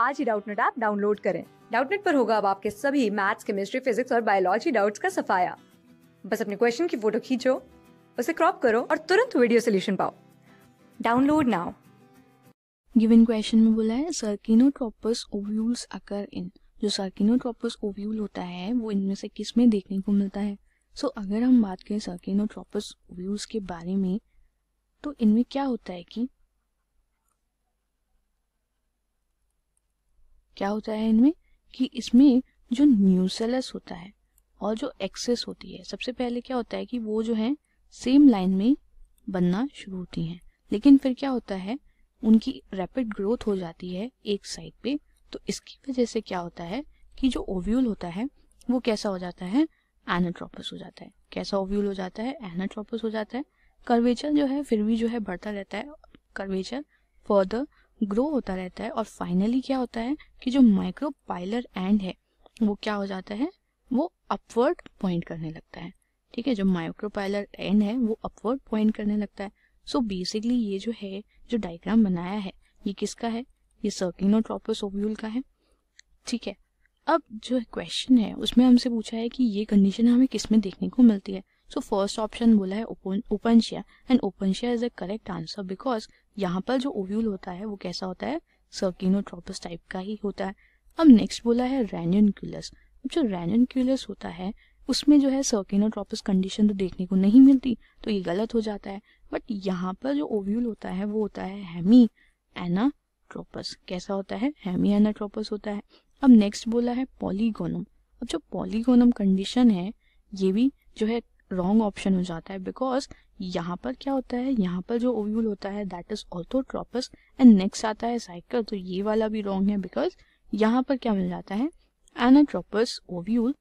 आज ही Doubtnut app download करें डाउटनेट पर होगा अब आपके सभी मैथ्स केमिस्ट्री फिजिक्स और बायोलॉजी डाउट्स का सफाया बस अपने क्वेश्चन की फोटो खींचो उसे क्रॉप करो और तुरंत वीडियो सोल्यूशन पाओ डाउनलोड नाउ गिवन क्वेश्चन में बोला है सर्किनोट्रोपस ओव्यूल्स अकर इन जो सर्किनोट्रोपस ओव्यूल होता है वो इनमें से किस में देखने को मिलता है सो so, अगर हम बात करें सर्किनोट्रोपस ओव्यूल्स के बारे में तो इनमें क्या होता है कि क्या होता है इनमें कि इसमें जो न्यूसेलस होता है और जो एक्सेस होती है सबसे पहले क्या होता है कि वो जो है सेम लाइन में बनना शुरू होती हैं लेकिन फिर क्या होता है उनकी रैपिड ग्रोथ हो जाती है एक साइड पे तो इसकी वजह से क्या होता है कि जो ओव्यूल होता है वो कैसा हो जाता है एनाट्रोपस हो जाता है कैसा ओव्यूल हो जाता है एनाट्रोपस हो जाता है कर्वेचर जो है फिर भी जो है बढ़ता रहता है कर्वेचर फर्दर ग्रो होता रहता है और फाइनली क्या होता है कि जो माइक्रो पाइलर एंड है वो क्या हो जाता है वो अपवर्ड पॉइंट करने लगता है ठीक है जो पाइलर एंड है वो अपवर्ड पॉइंट करने लगता है सो so बेसिकली ये जो है जो डायग्राम बनाया है ये किसका है ये सर्किनोट्रोपस ओव्यूल का है ठीक है अब जो क्वेश्चन है उसमें हमसे पूछा है कि ये कंडीशन हमें किसमें देखने को मिलती है सो फर्स्ट ऑप्शन बोला है Opuntia and Opuntia is a correct answer because यहाँ पर जो ओव्यूल होता है वो कैसा होता है सर्किनोट्रोपस टाइप का ही होता है अब नेक्स्ट बोला है रेन्यूनक्यूलस अब जो रेन्यूनक्यूलस होता है उसमें जो है सर्किनोट्रोपस कंडीशन तो देखने को नहीं मिलती तो ये गलत हो जाता है बट यहाँ पर जो ओव्यूल होता है वो होता है हेमी एनाट्रोपस कैसा होता है हेमी एनाट्रोपस होता है अब नेक्स्ट बोला है पॉलीगोनम अब जो पॉलीगोनम कंडीशन है ये भी जो है रॉन्ग ऑप्शन हो जाता है बिकॉज यहाँ पर क्या होता है यहाँ पर जो ओव्यूल होता है that is orthotropous and next आता है साइकिल तो ये वाला भी रॉन्ग है बिकॉज यहाँ पर क्या मिल जाता है एनाट्रोपस ओव्यूल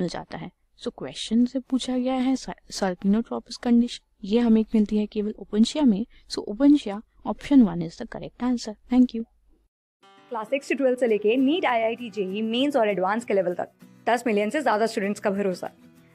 मिल जाता है सो so, क्वेश्चन से पूछा गया है सर्किनोट्रोपस कंडीशन ये हमें मिलती है केवल ओपनशिया में so so, Opuntia option one is the correct answer thank you class six से ट्वेल्व से लेके NEET I I T JEE mains और एडवांस के लेवल तक दस मिलियन से ज्यादा स्टूडेंट्स का भरोसा